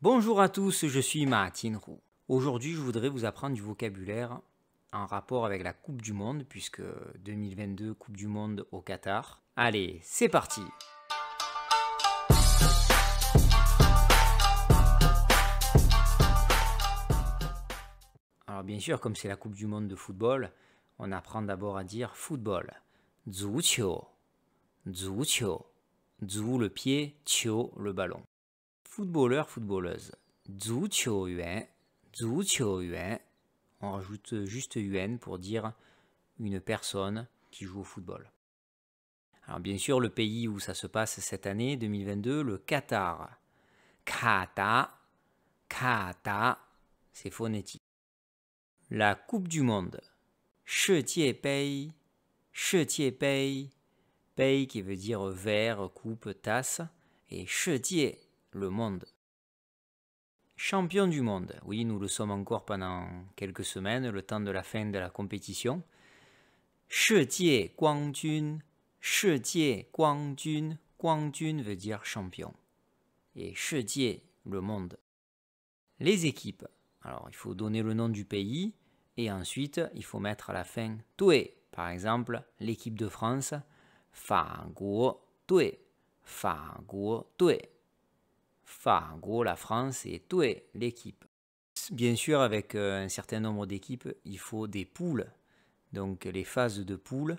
Bonjour à tous, je suis Martin Roux. Aujourd'hui, je voudrais vous apprendre du vocabulaire en rapport avec la Coupe du Monde, puisque 2022 Coupe du Monde au Qatar. Allez, c'est parti Alors bien sûr, comme c'est la Coupe du Monde de football, on apprend d'abord à dire football. Zhu le pied, Qiu le ballon. Footballeur, footballeuse. Zhu Qiu Yuan, Zhu Qiu Yuan. On rajoute juste un pour dire une personne qui joue au football. Alors bien sûr, le pays où ça se passe cette année 2022, le Qatar. Kata, kata, c'est phonétique. La Coupe du Monde. Pei, Pei, qui veut dire verre, coupe, tasse, et chedier, le monde. Champion du monde, oui, nous le sommes encore pendant quelques semaines, le temps de la fin de la compétition. chetier, Guangjun, Shedie Guangjun, Guangjun veut dire champion. Et chetier le monde. Les équipes. Alors, il faut donner le nom du pays et ensuite, il faut mettre à la fin Toué. Par exemple, l'équipe de France, 法国队，法国队，法国, la France, et toué l'équipe. Bien sûr, avec euh, un certain nombre d'équipes, il faut des poules. Donc les phases de poules,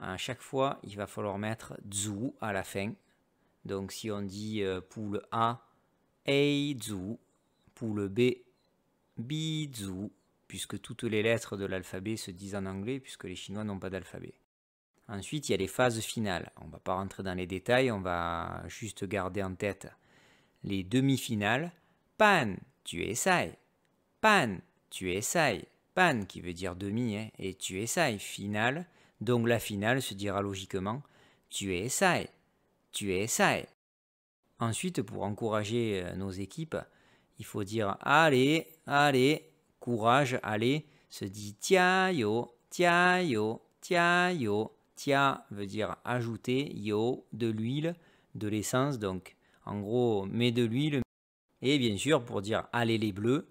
à chaque fois, il va falloir mettre zu à la fin. Donc si on dit euh, poule A, ei zu, poule B, bi zu, puisque toutes les lettres de l'alphabet se disent en anglais, puisque les Chinois n'ont pas d'alphabet. Ensuite, il y a les phases finales. On ne va pas rentrer dans les détails, on va juste garder en tête les demi-finales. Pan, tu essayes. Pan, tu sai. Pan qui veut dire demi, hein, et tu essayes, finale. Donc la finale se dira logiquement tu essayes. Tu essayes. Ensuite, pour encourager euh, nos équipes, il faut dire allez, allez, courage, allez. Se dit tiayo, yo, tiayo. Tia veut dire ajouter, yo, de l'huile, de l'essence, donc en gros, mets de l'huile. Et bien sûr, pour dire allez les bleus,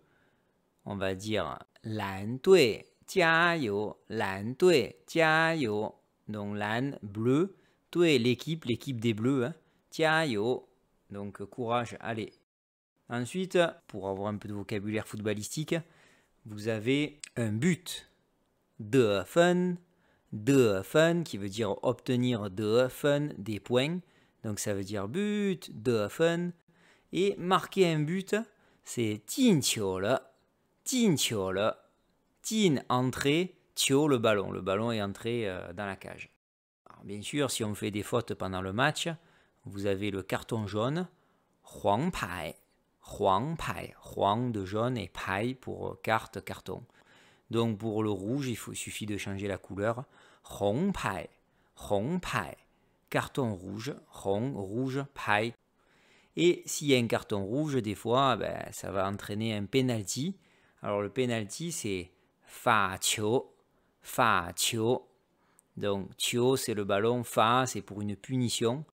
on va dire lan tué tia yo, lan tué tia yo. Donc lan, bleu, tué l'équipe, l'équipe des bleus, hein. tia yo. Donc courage, allez. Ensuite, pour avoir un peu de vocabulaire footballistique, vous avez un but. De fun, de FUN, qui veut dire obtenir de FUN des points. Donc ça veut dire but, de FUN. Et marquer un but, c'est tin le, tin le, tin entrée, tio le ballon. Le ballon est entré euh, dans la cage. bien sûr, si on fait des fautes pendant le match, vous avez le carton jaune, huang pai, huang pai, huang de jaune et pai pour carte, carton. Donc pour le rouge, il, faut, suffit de changer la couleur. Hong pai, hong pai. Carton rouge, hong, rouge, pai. Et s'il y a un carton rouge, des fois, ben, ça va entraîner un penalty. Alors le penalty, c'est fa tio, fa tio. Donc tio, c'est le ballon, fa, c'est pour une punition.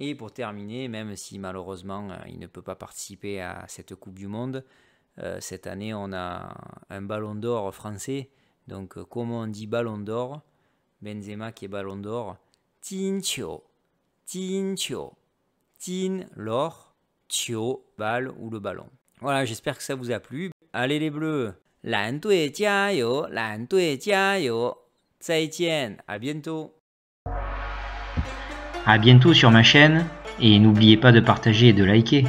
Et pour terminer, même si malheureusement euh, il ne peut pas participer à cette Coupe du Monde, euh, cette année, on a un ballon d'or français. Donc, euh, comment on dit ballon d'or Benzema qui est ballon d'or. Tin Tincho. Tin, l'or, tio, balle ou le ballon. Voilà, j'espère que ça vous a plu. Allez les bleus. L'antue ça y est Zaijian, à bientôt. À bientôt sur ma chaîne et n'oubliez pas de partager et de liker.